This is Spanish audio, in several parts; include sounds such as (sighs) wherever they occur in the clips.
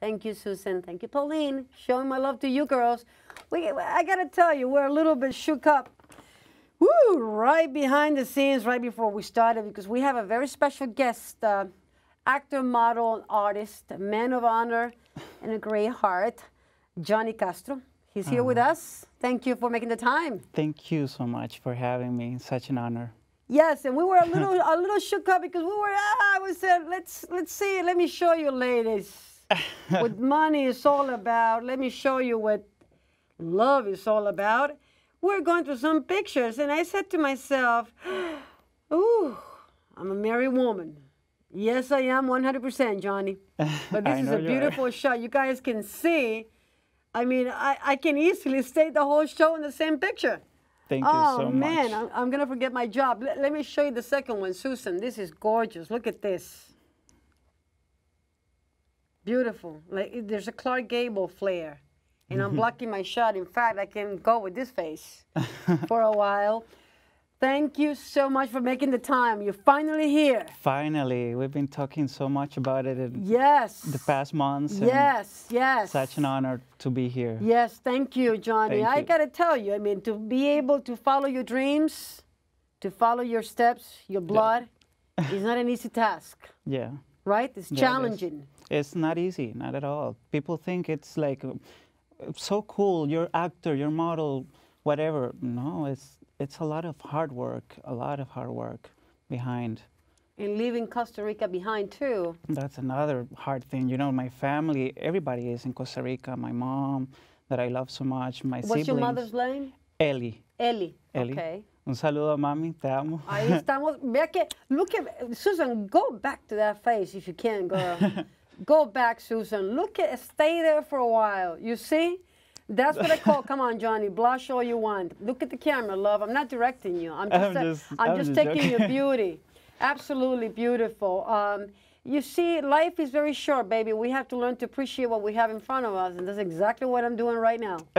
Thank you, Susan. Thank you, Pauline. Showing my love to you girls. We, I got to tell you, we're a little bit shook up. Woo, right behind the scenes, right before we started, because we have a very special guest, uh, actor, model, artist, man of honor, and a great heart, Johnny Castro. He's here uh, with uh-huh. us. Thank you for making the time. Thank you so much for having me. Such an honor. Yes, and we were a (laughs) little a little shook up because we were ah, I was uh, let's let's see, let me show you, ladies. (laughs) what money is all about. Let me show you what love is all about. We're going through some pictures, and I said to myself, (gasps) Ooh, I'm a married woman. Yes, I am 100%, Johnny. (laughs) But this is a beautiful are. shot. You guys can see. I mean, I, I can easily state the whole show in the same picture. Thank oh, you so much. Oh, man, I'm, I'm going to forget my job. Let, let me show you the second one, Susan. This is gorgeous. Look at this. Beautiful. Like there's a Clark Gable flair. And I'm mm-hmm. blocking my shot. In fact, I can go with this face (laughs) for a while. Thank you so much for making the time. You're finally here. Finally, we've been talking so much about it. In yes. The past months. Yes, yes. Such an honor to be here. Yes, thank you, Johnny. Thank I you. gotta tell you, I mean, to be able to follow your dreams, to follow your steps, your blood, yeah. is not an easy task. (laughs) Yeah. Right? It's yeah, challenging. It it's not easy, not at all. People think it's like so cool, you're actor, you're model, whatever. No, it's it's a lot of hard work, a lot of hard work behind. And leaving Costa Rica behind too. That's another hard thing. You know, my family, everybody is in Costa Rica. My mom, that I love so much, my What's siblings. What's your mother's name? Ellie. Ellie. Ellie. Okay. Un saludo, mami. Te amo. Ahí estamos. Vea que, look at, Susan, go back to that face if you can, girl. (laughs) Go back, Susan. Look at stay there for a while. You see? That's what I call. (laughs) Come on, Johnny, blush all you want. Look at the camera, love. I'm not directing you. I'm just, I'm just, I'm I'm just, taking your (laughs) beauty. Absolutely beautiful. Um, you see, life is very short, baby. We have to learn to appreciate what we have in front of us, and that's exactly what I'm doing right now. (laughs)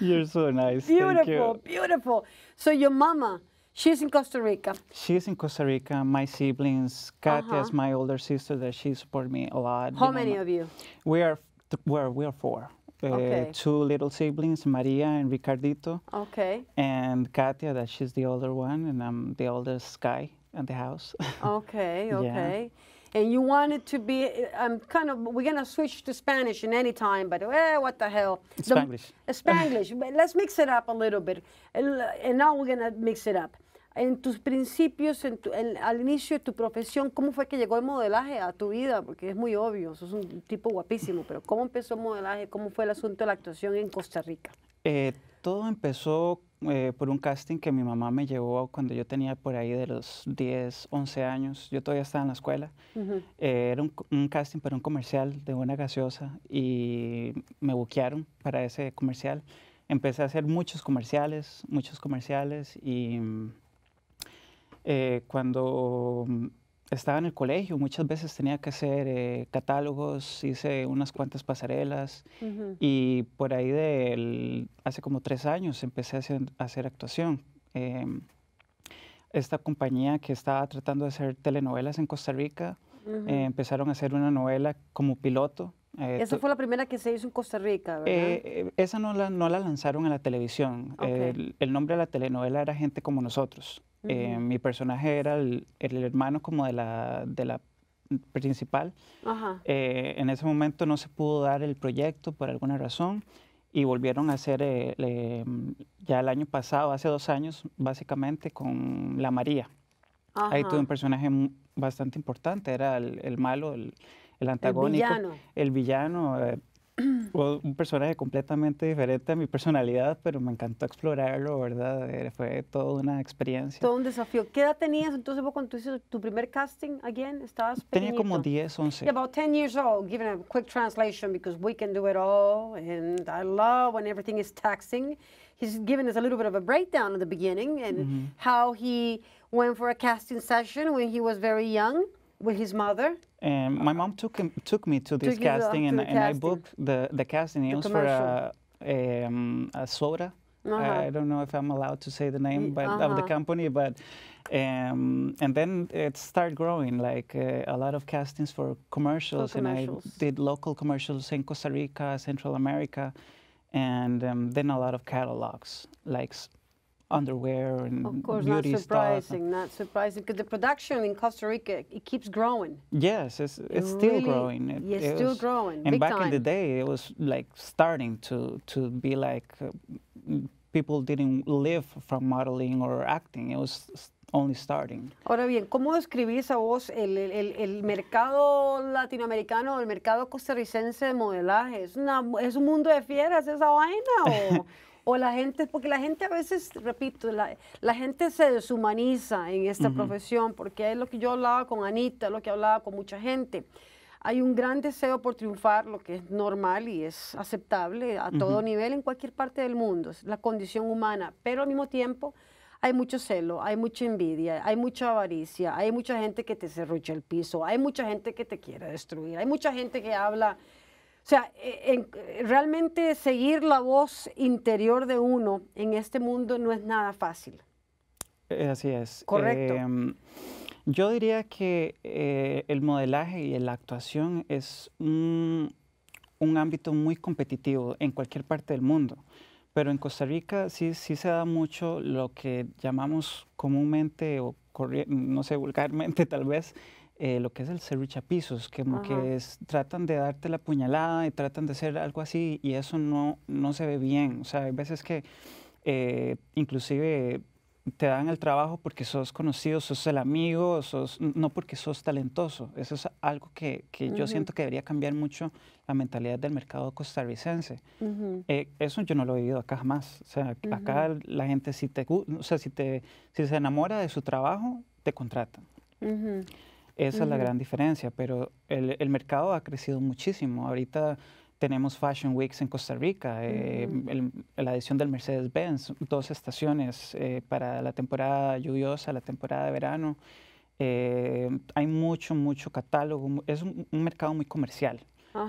You're so nice. Beautiful, beautiful. So your mama, She's in Costa Rica. She's in Costa Rica. My siblings, Katia uh -huh. is uh-huh. my older sister that she supports me a lot. How you many know, of you? We are, well, we are four. Uh, okay. Uh, two little siblings, Maria and Ricardito. Okay. And Katia, that she's the older one, and I'm the oldest guy in the house. okay, (laughs) okay. Yeah. And you wanted to be, I'm kind of, we're going to switch to Spanish in any time, but eh, what the hell. Spanglish. The, Spanglish. Let's mix it up a little bit. And now we're going to mix it up. en tus principios, al inicio de tu profesión, ¿cómo fue que llegó el modelaje a tu vida? Porque es muy obvio, sos un tipo guapísimo, pero ¿cómo empezó el modelaje? ¿Cómo fue el asunto de la actuación en Costa Rica? Eh, todo empezó eh, por un casting que mi mamá me llevó cuando yo tenía por ahí de los 10, 11 años. Yo todavía estaba en la escuela. Eh, era un, casting para un comercial de una gaseosa y me buquearon para ese comercial. Empecé a hacer muchos comerciales, muchos comerciales y mm, eh, cuando mm, estaba en el colegio, muchas veces tenía que hacer eh, catálogos, hice unas cuantas pasarelas y por ahí de hace como tres años empecé a hacer, actuación. Em, esta compañía que estaba tratando de hacer telenovelas en Costa Rica, eh, empezaron a hacer una novela como piloto. esa fue la primera que se hizo en Costa Rica, ¿verdad? esa no la, no la lanzaron a la televisión. el, nombre de la telenovela era Gente como nosotros. Eh, mi personaje era el, hermano como de la, de la principal. Eh, en ese momento no se pudo dar el proyecto por alguna razón y volvieron a hacer eh, ya el año pasado, hace dos años, básicamente con la María. Ahí tuve un personaje bastante importante, era el, malo, el, el antagónico, el villano, Well, (clears throat) un personaje completamente diferente a mi personalidad, pero me encantó explorarlo, ¿verdad? Eh, fue toda una experiencia. Todo un desafío. ¿Qué edad tenías entonces vos cuando hiciste tu primer casting again? Estabas pequeñito. como 10, 11. Yeah, about 10 years old, giving a quick translation because we can do it all and I love when everything is taxing. He's given us a little bit of a breakdown in the beginning and mm -hmm. how he went for a casting session when he was very young with his mother? And um, my mom took him, took me to this uh, casting, to and, and I booked the the casting. It the was uh, commercial. for a, a, um, a soda. Uh -huh. I don't know if I'm allowed to say the name mm, but, uh -huh. of the uh-huh. company, but um, and then it started growing like uh, a lot of castings for commercials, for commercials, and I did local commercials in Costa Rica, Central America, and um, then a lot of catalogs like underwear and of course not surprising not surprising because the production in costa rica it keeps growing yes it's, it's still really, growing it, it's it still was, growing and Big back time. in the day it was like starting to to be like uh, people didn't live from modeling or acting it was only starting. Ahora bien, ¿cómo describís a vos el, el, el, mercado latinoamericano, el mercado costarricense de modelaje? ¿Es, una, ¿Es un mundo de fieras esa vaina o, (laughs) o la gente, porque la gente a veces, repito, la, gente se deshumaniza en esta profesión, porque es lo que yo hablaba con Anita, lo que hablaba con mucha gente. Hay un gran deseo por triunfar, lo que es normal y es aceptable a todo nivel en cualquier parte del mundo, es la condición humana, pero al mismo tiempo hay mucho celo, hay mucha envidia, hay mucha avaricia, hay mucha gente que te cerrocha el piso, hay mucha gente que te quiere destruir, hay mucha gente que habla o sea, e, eh, realmente seguir la voz interior de uno en este mundo no es nada fácil. Eh, eh, así es. Correcto. Em, yo diría que el modelaje y la actuación es un, ámbito muy competitivo en cualquier parte del mundo, pero en Costa Rica sí, sí se da mucho lo que llamamos comúnmente o no sé, vulgarmente tal vez, eh, lo que es el ser que, como que es, tratan de darte la puñalada y tratan de hacer algo así y eso no, no se ve bien. O sea, hay veces que eh, inclusive te dan el trabajo porque sos conocido, sos el amigo, sos, no porque sos talentoso. Eso es algo que, que yo siento que debería cambiar mucho la mentalidad del mercado costarricense. Eh, eso yo no lo he vivido acá jamás. O sea, acá la gente si te, o sea, si te, si se enamora de su trabajo, te contratan. Esa es la gran diferencia, pero el, mercado ha crecido muchísimo. Ahorita tenemos Fashion Weeks en Costa Rica, eh, la edición del Mercedes-Benz, dos estaciones eh, para la temporada lluviosa, la temporada de verano. Eh, hay mucho, mucho catálogo. Es un mercado muy comercial.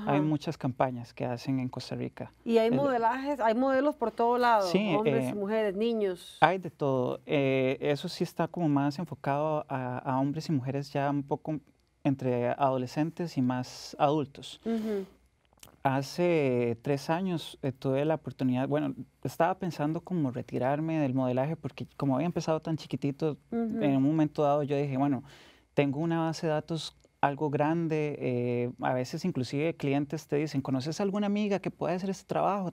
Hay muchas campañas que hacen en Costa Rica. Y hay modelajes, hay modelos por todo lado, hombres, eh, y mujeres, niños. Hay de todo. Eh, eso sí está como más enfocado a, hombres y mujeres ya un poco entre adolescentes y más adultos. Hace tres años eh, tuve la oportunidad, bueno, estaba pensando como retirarme del modelaje porque como había empezado tan chiquitito, en un momento dado yo dije, bueno, tengo una base de datos algo grande. Eh, a veces inclusive clientes te dicen, ¿conoces alguna amiga que pueda hacer este trabajo?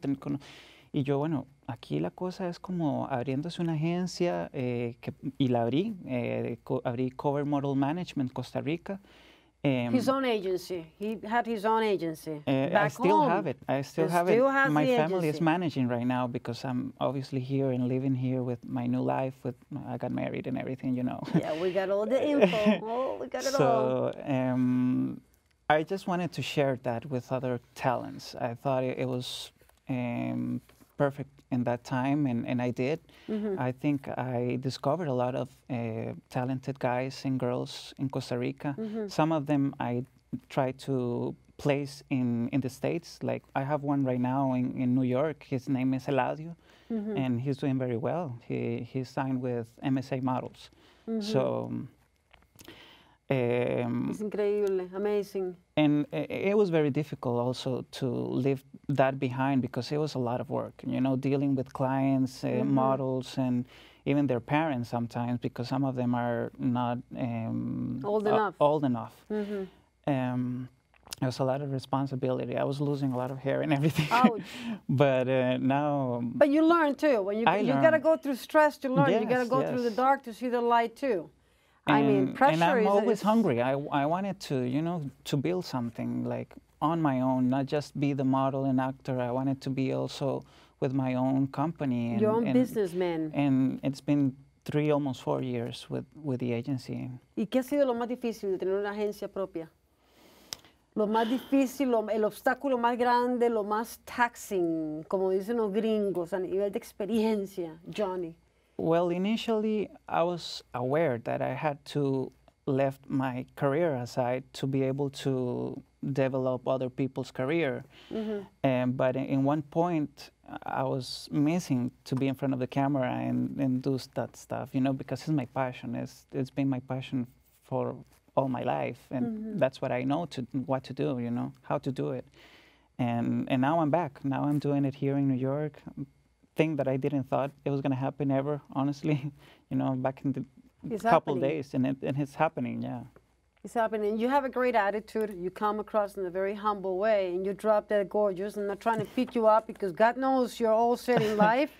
Y yo, bueno, aquí la cosa es como abriéndose una agencia eh, y la abrí, eh, abrí Cover Model Management Costa Rica. Um, his own agency. He had his own agency. Uh, I still home. have it. I still he have still it. My family agency. is managing right now because I'm obviously here and living here with my new life. With I got married and everything, you know. Yeah, we got all the (laughs) info. Oh, we got it all. So um, I just wanted to share that with other talents. I thought it, it was um, perfect in that time, and, and I did. Mm-hmm. I think I discovered a lot of uh, talented guys and girls in Costa Rica. Mm-hmm. Some of them I tried to place in, in the States. Like I have one right now in, in New York. His name is Eladio, mm-hmm. and he's doing very well. He, he signed with MSA Models. Mm-hmm. So. Um, it's incredible, amazing and it was very difficult also to leave that behind because it was a lot of work you know dealing with clients mm -hmm. models and even their parents sometimes because some of them are not um, old uh, enough old enough mm -hmm. um, it was a lot of responsibility. I was losing a lot of hair and everything. (laughs) but uh, now. Um, but you learn too. When you you got to go through stress to learn. Yes, you got to go yes. through the dark to see the light too. And, I mean, pressure. And I'm is, always is... hungry. I, I wanted to, you know, to build something like on my own, not just be the model and actor. I wanted to be also with my own company. And, Your own and, businessman. And it's been three, almost four years with, with the agency. ¿Y qué ha sido lo más difícil de tener una agencia propia? Lo más difícil, lo, el obstáculo más grande, lo más taxing, como dicen los gringos, a nivel de experiencia, Johnny. Well, initially, I was aware that I had to left my career aside to be able to develop other people's career. Mm-hmm. but in one point, I was missing to be in front of the camera and, and do that stuff, you know, because it's my passion. It's, it's been my passion for all my life, and mm-hmm. that's what I know to what to do, you know, how to do it. And and now I'm back. Now I'm doing it here in New York, thing that I didn't thought it was going to happen ever, honestly, (laughs) you know, back in the it's couple happening. days, and, it, and it's happening, yeah. It's happening. You have a great attitude. You come across in a very humble way, and you drop that gorgeous. I'm not trying to pick you up because God knows you're all set in (laughs) life.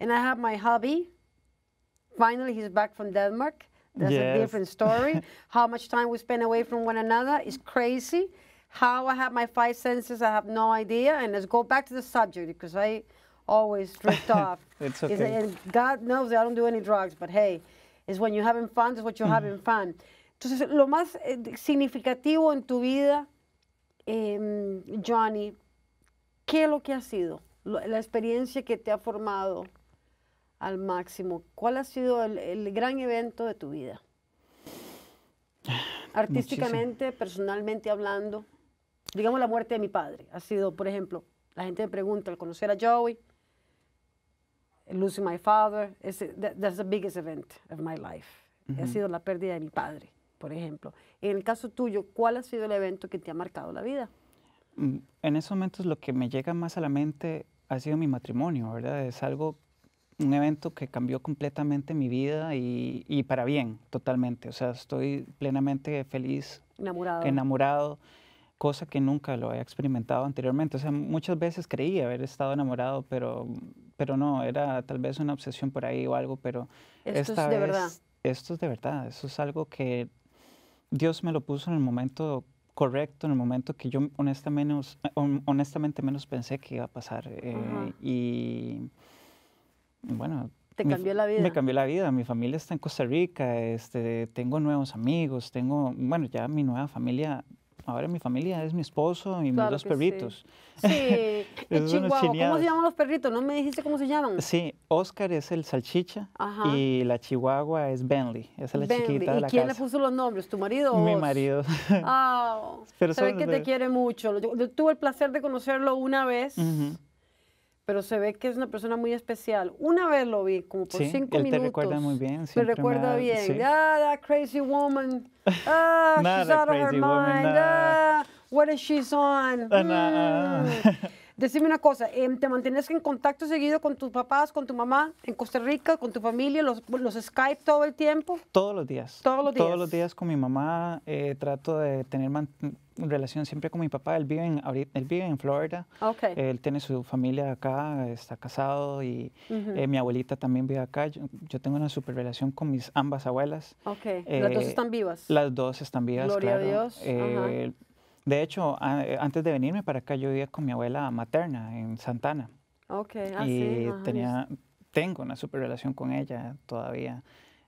and I have my hubby. Finally, he's back from Denmark. That's yes. a different story. (laughs) How much time we spend away from one another is crazy. How I have my five senses, I have no idea. And let's go back to the subject because I always drift (laughs) off. it's God knows I don't do any drugs, but hey, it's when you're having fun, it's what you're having mm. fun. Entonces, lo más eh, significativo en tu vida, em, Johnny, ¿qué es lo que ha sido? La experiencia que te ha formado al máximo. ¿Cuál ha sido el, gran evento de tu vida? (sighs) Artísticamente, personalmente hablando. Digamos la muerte de mi padre. Ha sido, por ejemplo, la gente me pregunta al conocer a Joey, losing my father, that's the biggest event of my life. Ha sido la pérdida de mi padre, por ejemplo. En el caso tuyo, ¿cuál ha sido el evento que te ha marcado la vida? Mm, en esos momentos lo que me llega más a la mente ha sido mi matrimonio, ¿verdad? Es algo, un evento que cambió completamente mi vida y, y para bien, totalmente. O sea, estoy plenamente feliz. Enamorado. Enamorado cosa que nunca lo había experimentado anteriormente. O sea, muchas veces creí haber estado enamorado, pero pero no, era tal vez una obsesión por ahí o algo, pero esto es de verdad. Esto es de verdad, eso es algo que Dios me lo puso en el momento correcto, en el momento que yo honestamente menos, honestamente menos pensé que iba a pasar. Eh, y bueno, te cambió la vida. Me cambió la vida. Mi familia está en Costa Rica, este, tengo nuevos amigos, tengo, bueno, ya mi nueva familia Ahora mi familia es mi esposo y mis dos perritos. Sí, (laughs) chihuahua. ¿Cómo se llaman los perritos? ¿No me dijiste cómo se llaman? Sí, Oscar es el salchicha y la chihuahua es Bentley, esa es la chiquita de la ¿Y quién le puso los nombres? ¿Tu marido? o Mi marido. Ah, sabes (laughs) que te quiere mucho. tuve el placer de conocerlo una vez pero se ve que es una persona muy especial. Una vez lo vi, como por cinco minutos. te recuerda muy bien. Me recuerda bien. Ah, that crazy woman. (laughs) Ah, she's out of her mind. Ah, what is she on? Ah, (laughs) Decime una cosa, em, ¿te mantienes en contacto seguido con tus papás, con tu mamá, en Costa Rica, con tu familia, los, Skype todo el tiempo? Todos los días. Todos los días. Todos los días con mi mamá. Eh, trato de tener relación siempre con mi papá. Él vive en, Florida. Él tiene su familia acá, está casado y eh, mi abuelita también vive acá. Yo, tengo una super relación con mis ambas abuelas. Okay. ¿Las dos eh, están vivas? Las dos están vivas, Gloria a Dios. De hecho, antes de venirme para acá, yo vivía con mi abuela materna en Santana. Ok, ah, Y tenía, tengo una super relación con ella todavía.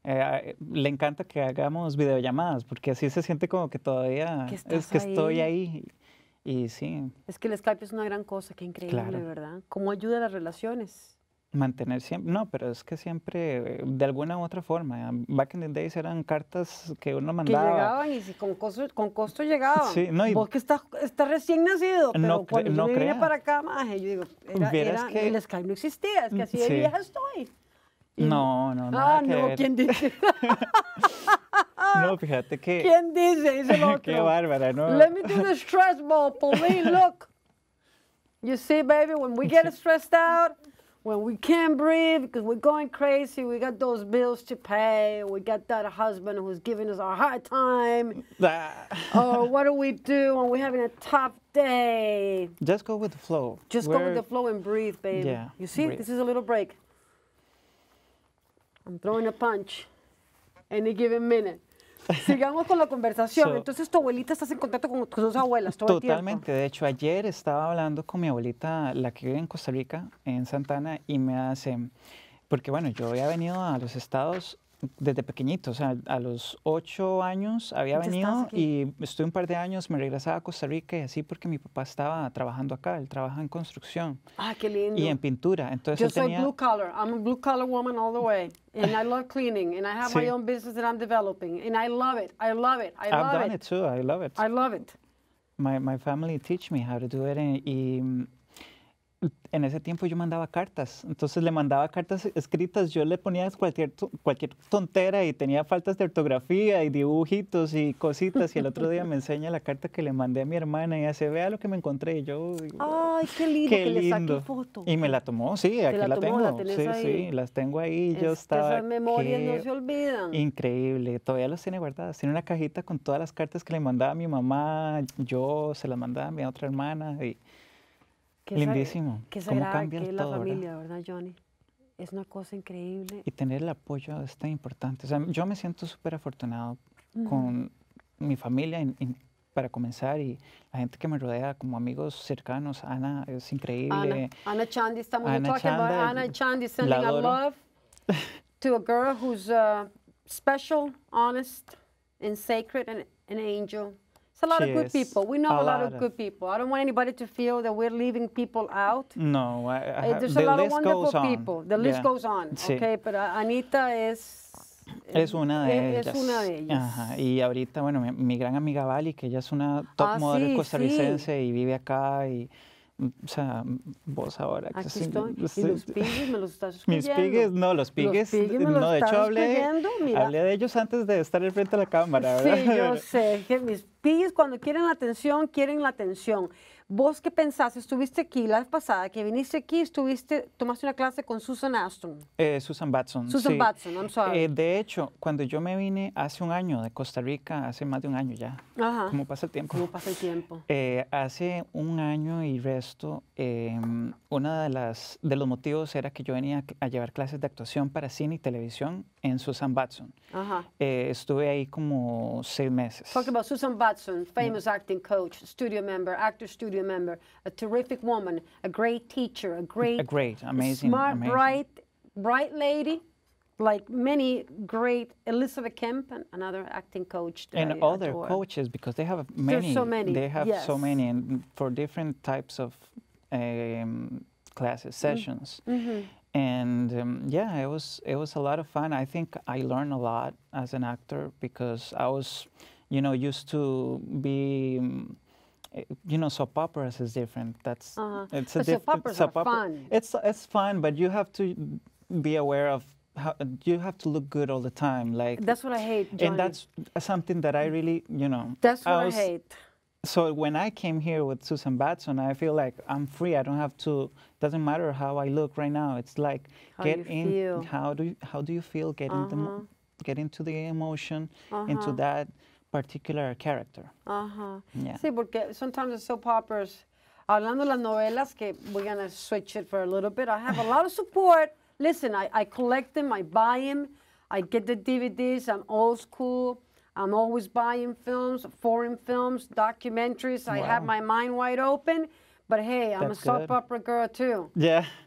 Eh, le encanta que hagamos videollamadas porque así se siente como que todavía es que estoy ahí. Y sí. Es que el Skype es una gran cosa, qué increíble, ¿verdad? Cómo ayuda a las relaciones mantener siempre, no, pero es que siempre, eh, de alguna u otra forma, um, back in the days eran cartas que uno mandaba. Que llegaban y si con costo, con costo llegaban. Sí, no, y, Vos que estás, está recién nacido, pero no cuando no yo vine para acá, maje, yo digo, era, era el Skype no existía, es que mm, así de vieja estoy. Y, no, no, no. Ah, no, ¿quién dice? (laughs) no, fíjate que... (laughs) ¿Quién dice? Es el (laughs) otro. Qué bárbara, ¿no? Let me do the stress ball, Pauline, look. You see, baby, when we get stressed out... when we can't breathe because we're going crazy, we got those bills to pay, we got that husband who's giving us a hard time. Oh, what do we do when we're having a tough day? Just go with the flow. Just we're... go with the flow and breathe, baby. Yeah, you see, breathe. this is a little break. I'm throwing a punch any given minute. (laughs) Sigamos con la conversación. Entonces, tu abuelita estás en contacto con, tus abuelas Totalmente. de hecho, ayer estaba hablando con mi abuelita, la que vive en Costa Rica, en Santana, y me hace. Porque, bueno, yo había venido a los estados desde pequeñito, o sea, a los ocho años había venido y estuve un par de años, me regresaba a Costa Rica y así porque mi papá estaba trabajando acá, él trabaja en construcción. Ah, qué lindo. Y en pintura, entonces Yo soy blue collar, I'm a blue collar woman all the way, and I love cleaning, and I have my own business that I'm developing, and I love it, I love it, I love I've done it. too, I love it. I love it. My, my family teach me how to do it, and, eh, y mm, en ese tiempo yo mandaba cartas, entonces le mandaba cartas escritas, yo le ponía cualquier, cualquier tontera y tenía faltas de ortografía y dibujitos y cositas y el otro día me (laughs) enseña la carta que le mandé a mi hermana y hace, vea lo que me encontré y yo... Ay, qué lindo, que le foto. Y me la tomó, sí, aquí la, tengo. sí, sí, las tengo ahí, yo estaba... no se Increíble, todavía los tiene guardadas, tiene una cajita con todas las cartas que le mandaba mi mamá, yo se las mandaba a mi otra hermana y... ¿Qué Lindísimo. que ¿Cómo cambia que todo, la familia, ¿verdad? ¿verdad, Johnny? Es una cosa increíble. Y tener el apoyo es tan importante. O sea, yo me siento súper afortunado con mi familia y, para comenzar y la gente que me rodea como amigos cercanos. Ana es increíble. Ana, Chandi, estamos hablando de Ana Chandi, sending a love to a girl who's uh, special, honest and sacred and an angel. It's a lot of good people. We know a, lot, of, of good people. I don't want anybody to feel that we're leaving people out. No, I, I, eh, there's the a lot of wonderful people. The list yeah. goes on. Sí. Okay, but uh, Anita is Es una de eh, es, ellas. Es una de ellas. Ajá. Y ahorita, bueno, mi, mi, gran amiga Vali, que ella es una top ah, modelo sí, costarricense sí. y vive acá y o sea, vos ahora. Aquí estoy. ¿Y los pigues me los estás escuchando? (laughs) Mis pigues, no, los pigues, no, de hecho hablé, hablé de ellos antes de estar enfrente de la cámara, ¿verdad? Sí, yo (laughs) sé, que mis pigues cuando quieren la atención, quieren la atención. Vos que pensaste, estuviste aquí la vez pasada, que viniste aquí, estuviste, tomaste una clase con Susan Aston. Eh, Susan Batson. Susan Batson, I'm sorry. Eh, de hecho, cuando yo me vine hace un año de Costa Rica, hace más de un año ya, Ajá. ¿cómo pasa el tiempo? ¿Cómo pasa el tiempo? Eh, hace un año y resto, em, uno de, las, de los motivos era que yo venía a llevar clases de actuación para cine y televisión en Susan Batson. estuve ahí como seis meses. Talk about Susan Batson, famous mm. acting coach, studio member, actor studio A terrific woman, a great teacher, a great, a great, amazing, smart, amazing. bright, bright lady. Like many great, Elizabeth Kemp, and another acting coach. And other coaches, because they have many. There's so many. They have yes. so many, and for different types of um, classes, mm-hmm. sessions. Mm -hmm. And um, yeah, it was it was a lot of fun. I think I learned a lot as an actor because I was, you know, used to be um, you know, soap operas is different. That's uh-huh. it's a different soap opera. Fun. It's it's fun, but you have to be aware of how, you have to look good all the time. Like that's what I hate. Johnny. And that's something that I really, you know, that's what I, was, I hate. So when I came here with Susan Batson, I feel like I'm free. I don't have to. Doesn't matter how I look right now. It's like how get in. Feel. How do you, how do you feel? Get uh-huh. the get into the emotion, uh-huh. into that particular character. huh. Yeah. Sí, porque sometimes it's so popular. Hablando de las novelas, que we're going to switch it for a little bit. I have a lot of support. Listen, I, I collect them, I buy them, I get the DVDs, I'm old school. I'm always buying films, foreign films, documentaries. Wow. I have my mind wide open. Pero, hey, I'm a soap opera girl too.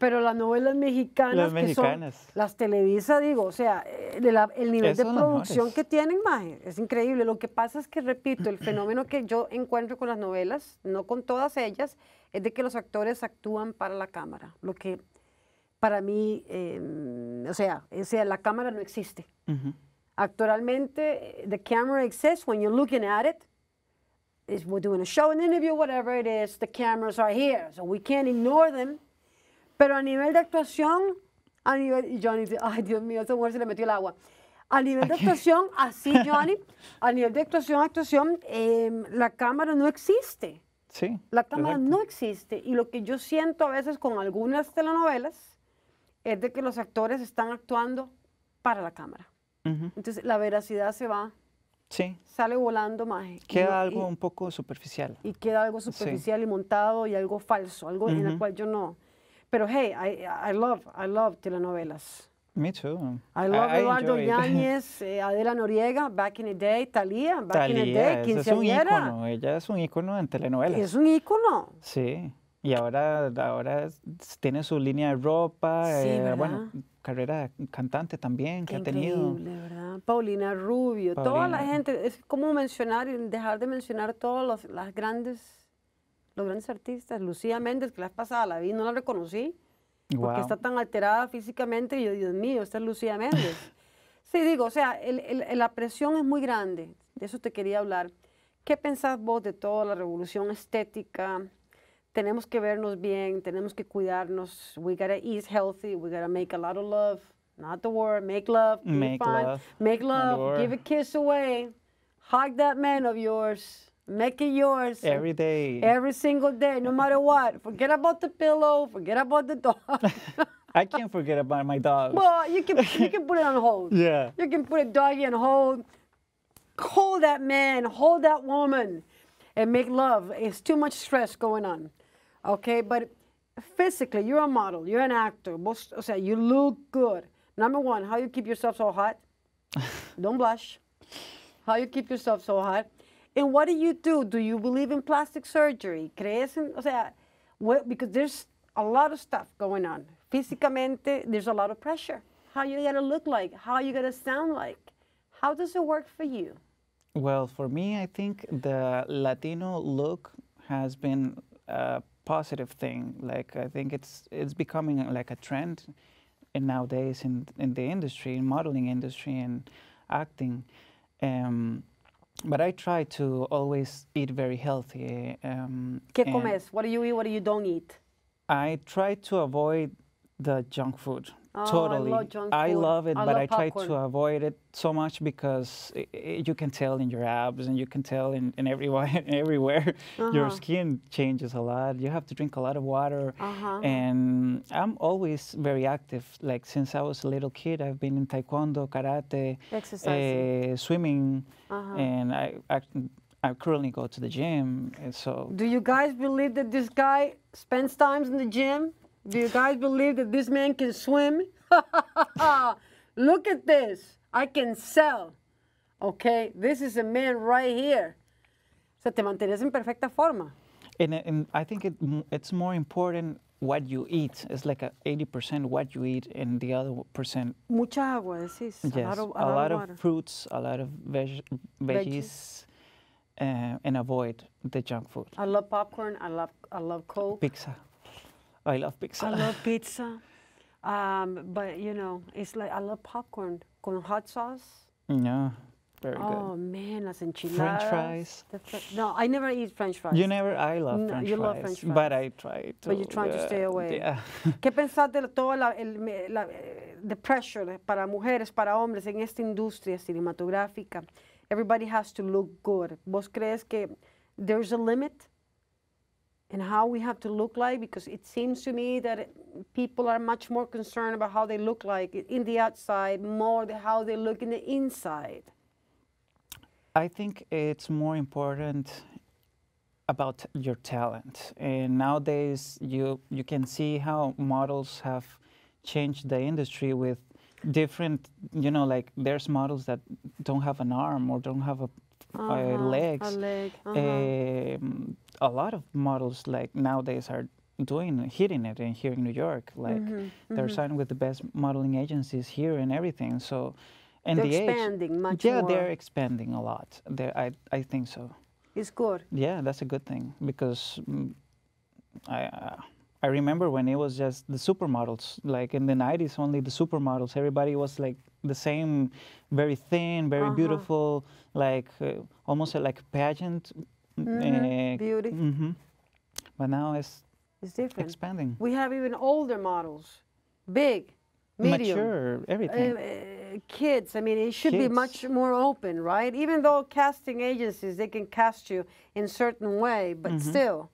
Pero las novelas mexicanas, las mexicanas. que son las Televisa, digo, o sea, eh, el, nivel de producción que tienen, es increíble. Lo que pasa es que, repito, el fenómeno que yo encuentro con las novelas, no con todas ellas, es de que los actores actúan para la cámara. Lo que para mí, em, o, sea, la cámara no existe. Actualmente, eh, the camera exists when you're looking at it, is we're doing a show, an interview, whatever it is, the cameras are here, so we can't ignore them. Pero a nivel de actuación, a nivel, Johnny, ay Dios mío, esa mujer se le metió el agua. A nivel de actuación, así (laughs) Johnny, a nivel de actuación, actuación, em, la cámara no existe. Sí. La cámara no existe. Y lo que yo siento a veces con algunas telenovelas es de que los actores están actuando para la cámara. Entonces la veracidad se va Sí. Sale volando más. Queda algo un poco superficial. Y queda algo superficial y montado y algo falso, algo en el cual yo no. Pero hey, I, love, I love telenovelas. Me too. I love Eduardo Yáñez, (laughs) eh, Adela Noriega, Back in the Day, Thalía, Back in the Day, quinceañera. Es un ella es un ícono en telenovelas. Es un ícono. Sí. Y ahora, ahora tiene su línea de ropa, eh, bueno, carrera cantante también que ha tenido. ¿verdad? Paulina Rubio, toda la gente, es como mencionar y dejar de mencionar todos los las grandes, los grandes artistas. Lucía Méndez, que la pasada la vi, no la reconocí, porque está tan alterada físicamente, y yo, Dios mío, esta es Lucía Méndez. (laughs) sí, digo, o sea, la presión es muy grande, de eso te quería hablar. ¿Qué pensás vos de toda la revolución estética? tenemos que vernos bien, tenemos que cuidarnos. We gotta eat healthy, we gotta make a lot of love, not the word. make love, make fun, love, make love, give a kiss away, hug that man of yours, make it yours every day, every single day, no matter what. Forget about the pillow, forget about the dog. (laughs) I can't forget about my dog. Well, you can you can put it on hold. (laughs) Yeah. You can put a doggy on hold. Hold that man, hold that woman, and make love. It's too much stress going on okay? But physically, you're a model, you're an actor. Most, o sea, you look good. Number one, how you keep yourself so hot? (laughs) Don't blush. How you keep yourself so hot? And what do you do? Do you believe in plastic surgery? ¿Crees en, o sea, well, because there's a lot of stuff going on. Physicamente, there's a lot of pressure. How you gonna look like? How you gonna sound like? How does it work for you? Well, for me, I think the Latino look has been uh, positive thing. Like I think it's it's becoming uh, like a trend in nowadays in in the industry, in modeling industry and acting. Um, but I try to always eat very healthy. Um, ¿Qué comes? What do you eat? What do you don't eat? I try to avoid the junk food. Oh, totally. I love, I love it, I but love I try to avoid it so much because it, it, you can tell in your abs and you can tell in, in (laughs) everywhere. everywhere. Uh-huh. Your skin changes a lot. You have to drink a lot of water. Uh-huh. And I'm always very active. Like since I was a little kid, I've been in taekwondo, karate, uh, swimming, uh-huh. and I, I I currently go to the gym, and eh, so. Do you guys believe that this guy spends times in the gym? Do you guys believe that this man can swim? (laughs) Look at this. I can sell. Okay, this is a man right here. So te mantienes en perfecta forma. And, and I think it, it's more important what you eat. It's like 80% what you eat and the other percent. Mucha agua, decís. Yes, a lot of, a a lot of fruits, a lot of veg veggies. veggies. Uh, and avoid the junk food. I love popcorn. I love I love Coke. Pizza. I love pizza. I love (laughs) pizza. Um, but you know, it's like I love popcorn con hot sauce. Yeah. Very oh, good. Oh man, that's enchiladas. French fries. no, I never eat French fries. You never. I love no, French you fries. Love French fries. But I try to. But you try uh, to stay away. Yeah. (laughs) ¿Qué pensás de toda la, el, la eh, the pressure para mujeres, para hombres en esta industria cinematográfica? Everybody has to look good. ¿Vos crees que there's a limit? and how we have to look like because it seems to me that people are much more concerned about how they look like in the outside more than how they look in the inside i think it's more important about your talent and nowadays you you can see how models have changed the industry with different you know like there's models that don't have an arm or don't have a uh -huh, legs a leg. uh -huh. um, a lot of models like nowadays are doing hitting it and here in New York. Like mm-hmm, they're mm-hmm. signed with the best modeling agencies here and everything. So and they're the expanding age, much yeah, more. they're expanding a lot. They're, I I think so. It's good. Yeah, that's a good thing because mm, I. Uh, I remember when it was just the supermodels, like in the 90s, only the supermodels. Everybody was like the same, very thin, very uh-huh. beautiful, like uh, almost like pageant Mm-hmm. Uh, Beauty. Mm-hmm. But now it's, it's different. expanding. We have even older models, big, medium. Mature, everything. Uh, kids, I mean, it should kids. be much more open, right? Even though casting agencies, they can cast you in certain way, but mm-hmm. still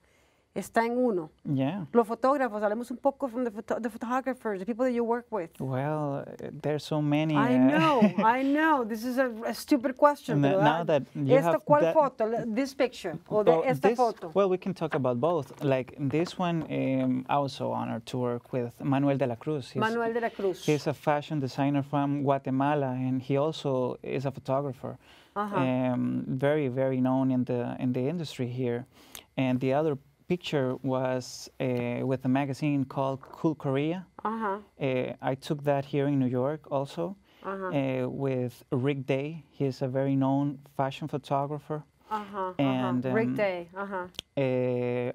está en uno. Yeah. Los fotógrafos, hablemos un poco from the, photo the photographers, the people that you work with. Well, there's so many. I uh, know, (laughs) I know. This is a, a stupid question. The, now that you esta have cual that, this picture, well, esta this, Well, we can talk about both. Like this one, um, also honored to work with Manuel de la Cruz. He's, Manuel de la Cruz. He's a fashion designer from Guatemala, and he also is a photographer. Uh -huh. um, very, very known in the in the industry here. And the other picture was uh, with a magazine called Cool Korea. Uh-huh. Uh, I took that here in New York also uh-huh. Uh, with Rick Day. He's a very known fashion photographer. Uh-huh, uh-huh. and um, Rick Day. Uh-huh. Uh,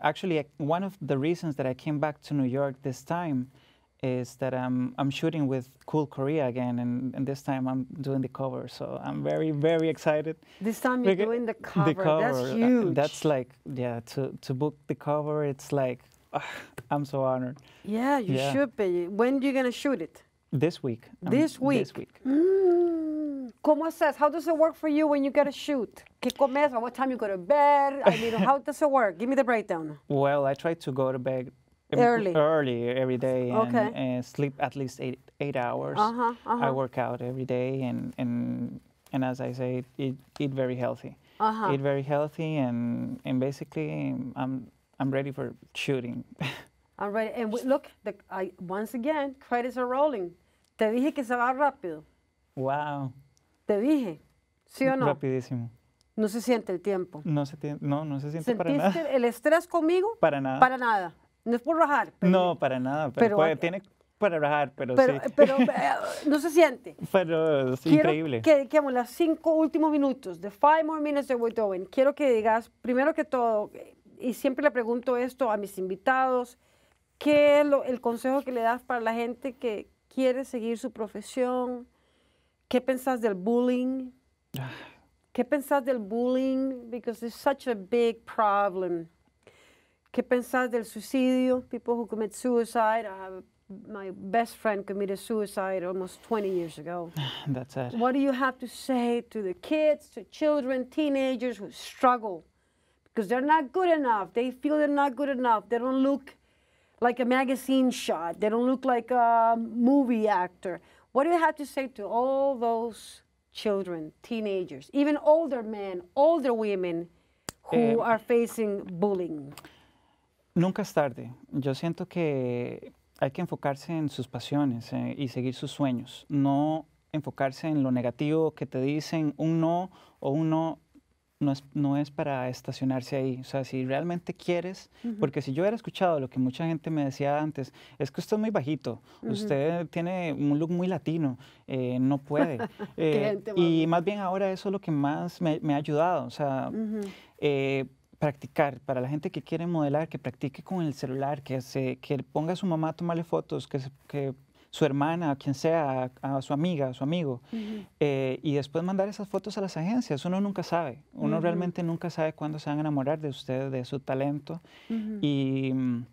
actually, uh, one of the reasons that I came back to New York this time is that I'm I'm shooting with Cool Korea again, and, and this time I'm doing the cover. So I'm very very excited. This time you're doing the cover. The cover. That's uh, huge. that's like yeah. To to book the cover, it's like uh, I'm so honored. Yeah, you yeah. should be. When are you gonna shoot it? This week. This week. This week. Mm. ¿Cómo How does it work for you when you get a shoot? ¿Qué comes? What time you go to bed? I mean, (laughs) how does it work? Give me the breakdown. Well, I try to go to bed early, early every day, and, okay. and sleep at least eight eight hours. Uh-huh, uh-huh. I work out every day, and and and as I say, eat, eat very healthy. Uh-huh. Eat very healthy, and and basically, um, I'm I'm ready for shooting. I'm (laughs) ready, and we, look, the, I, once again, credits are rolling. Te dije que se va rápido. Wow. Te dije, ¿sí o no? Rapidísimo. No se siente el tiempo. No se, no, no se siente para nada. ¿Sentiste el estrés conmigo? (laughs) Para nada. Para nada. No es por rajar. no, para nada. Pero, tiene para rajar, pero, sí. Pero eh, (laughs) no se siente. Pero es Quiero increíble. que dediquemos los cinco últimos minutos, de five more minutes de we're Quiero que digas, primero que todo, y siempre le pregunto esto a mis invitados, ¿qué es el consejo que le das para la gente que quiere seguir su profesión? ¿Qué pensás del bullying? Ah. ¿Qué pensás del bullying? Because it's such a big problem. ¿Qué pensás del suicidio? People who commit suicide. I have my best friend committed suicide almost 20 years ago. (sighs) That's it. What do you have to say to the kids, to children, teenagers who struggle because they're not good enough? They feel they're not good enough. They don't look like a magazine shot. They don't look like a movie actor. What do you have to say to all those children, teenagers, even older men, older women who um, are facing bullying? Nunca es tarde. Yo siento que hay que enfocarse en sus pasiones eh, y seguir sus sueños. No enfocarse en lo negativo que te dicen un no o un no. No es, para estacionarse ahí. O sea, si realmente quieres, porque si yo hubiera escuchado lo que mucha gente me decía antes, es que usted es muy bajito, usted tiene un look muy latino, eh, no puede. (laughs) Eh, y más bien ahora eso es lo que más me, ha ayudado. O sea, practicar, para la gente que quiere modelar, que practique con el celular, que, se, que ponga a su mamá a tomarle fotos, que, su hermana, quien sea, a, su amiga, a su amigo, eh, y después mandar esas fotos a las agencias. Uno nunca sabe, uno realmente nunca sabe cuándo se van a enamorar de usted, de su talento, y mm,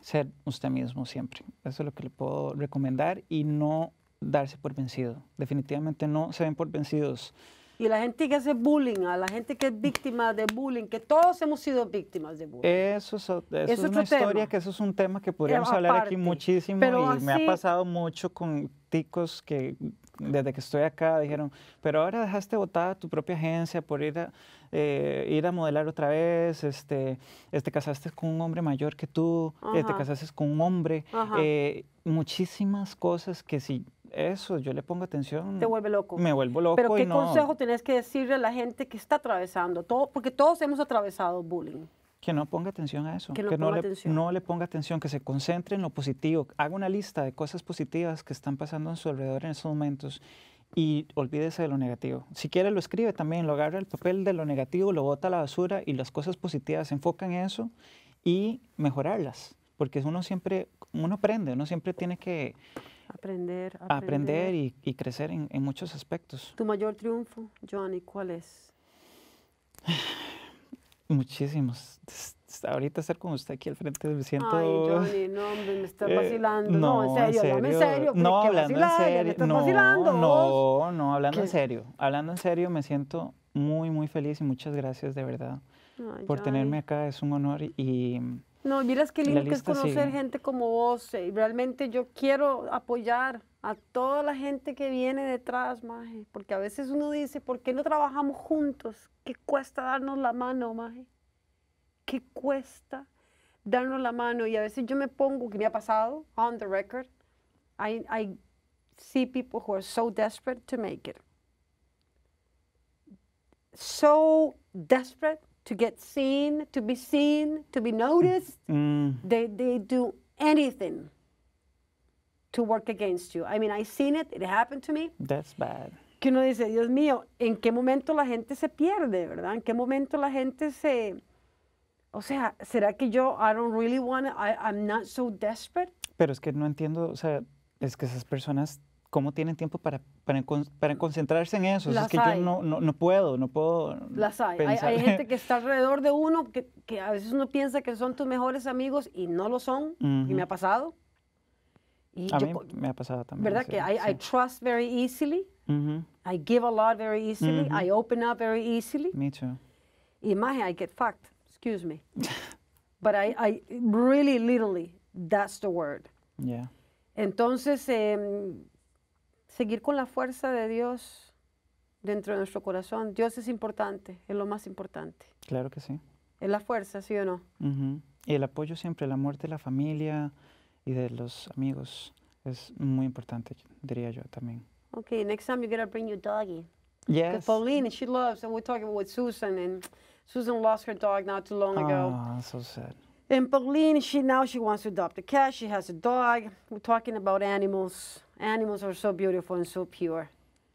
ser usted mismo siempre. Eso es lo que le puedo recomendar y no darse por vencido. Definitivamente no se ven por vencidos. Y la gente que hace bullying, a la gente que es víctima de bullying, que todos hemos sido víctimas de bullying. Eso es, una historia, que eso es un tema que podríamos eh, hablar aquí muchísimo y me ha pasado mucho con ticos que desde que estoy acá dijeron, pero ahora dejaste botada tu propia agencia por ir a, eh, ir a modelar otra vez, este, este, casaste con un hombre mayor que tú, te este, casaste con un hombre, eh, muchísimas cosas que si eso, yo le pongo atención. Te vuelve loco. Me vuelvo loco. Pero ¿qué consejo tenés que decirle a la gente que está atravesando? Todo, porque todos hemos atravesado bullying. Que no ponga atención a eso, que, no, le, no, le, ponga atención, que se concentre en lo positivo, haga una lista de cosas positivas que están pasando en su alrededor en esos momentos y olvídese de lo negativo. Si quiere lo escribe también, lo agarra el papel de lo negativo, lo bota a la basura y las cosas positivas se en eso y mejorarlas, porque uno siempre, uno aprende, uno siempre tiene que Aprender. Aprender, aprender y, crecer en, muchos aspectos. ¿Tu mayor triunfo, Johnny, cuál es? (sighs) Muchísimos. Ahorita estar con usted aquí al frente me siento... Ay, Johnny, (laughs) no, hombre, me está eh, vacilando. no, en serio, en en serio. No, hablando en serio. no, No, hablando en serio. Hablando en serio, me siento muy, muy feliz y muchas gracias de verdad por tenerme acá. Es un honor y no, mira qué lindo que es conocer gente como vos. Y eh, realmente yo quiero apoyar a toda la gente que viene detrás, Maje. Porque a veces uno dice, ¿por qué no trabajamos juntos? ¿Qué cuesta darnos la mano, Maje? ¿Qué cuesta darnos la mano? Y a veces yo me pongo, que me ha pasado, on the record, I, I see people who are so desperate to make it. So desperate to get seen, to be seen, to be noticed. Mm. Mm. They, they do anything to work against you. I mean, I've seen it, it happened to me. That's bad. Que uno dice, Dios mío, ¿en qué momento la gente se pierde, verdad? ¿En qué momento la gente se... O sea, ¿será que yo, I don't really want, I'm not so desperate? Pero es que no entiendo, o sea, es que esas personas ¿cómo tienen tiempo para, para, concentrarse en eso? es que yo no, no, puedo, no puedo. Las hay. hay. (laughs) gente que está alrededor de uno que, a veces uno piensa que son tus mejores amigos y no lo son, y me ha pasado. a mí me ha pasado también. ¿Verdad? que I, trust very easily, I give a lot very easily, I open up very easily. Me too. Y más, I get fucked, excuse me. (laughs) But I, I really, literally, that's the word. Yeah. Entonces, em, seguir con la fuerza de Dios dentro de nuestro corazón. Dios es importante, es lo más importante. Claro que sí. Es la fuerza, ¿sí o no? Y el apoyo siempre, La muerte de la familia y de los amigos es muy importante, diría yo también. Okay, next time you to bring your doggy. Yes. Pauline, she loves, and we're talking with Susan, and Susan lost her dog not too long ago. Oh, so sad. And Pauline, she now she wants to adopt a cat. She has a dog. We're talking about animals. Animals are so beautiful and so pure.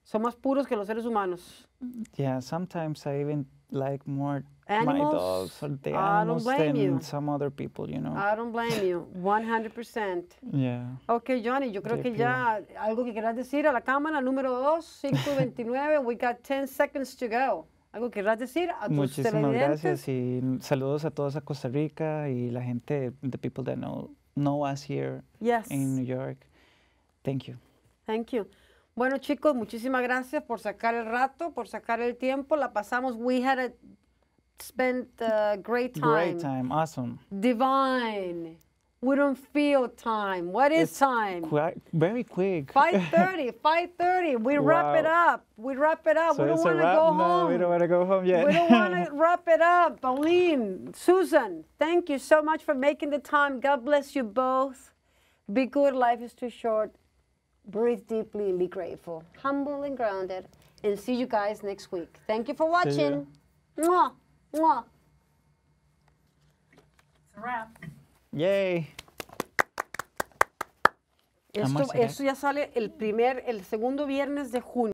Son más puros que los seres humanos. Yeah, sometimes I even like more animals, my dogs or the I animals than you. some other people, you know. I don't blame you, 100%. yeah. Ok, Johnny, yo creo que ya algo que quieras decir a la cámara, número 2, 529, we got 10 seconds to go. ¿Algo querrás decir a tus Muchísimas gracias y saludos a todos a Costa Rica y la gente, the people that know, know us here yes. in New York. Thank you. Thank you. Bueno, chicos, muchísimas gracias por sacar el rato, por sacar el tiempo. La pasamos. We had a spent a great time. Great time. Awesome. Divine. We don't feel time. What is it's time? Quite, very quick. 5.30, (laughs) 5.30. We wow. wrap it up. We wrap it up. So we don't want to go no, home. we don't want to go home yet. We don't want to (laughs) wrap it up. Pauline, Susan, thank you so much for making the time. God bless you both. Be good. Life is too short. breathe deeply and be grateful, humble and grounded, and see you guys next week. Thank you for watching. Mwah, mwah. It's a wrap. Yay. Esto, esto ya sale el primer, el segundo viernes de junio.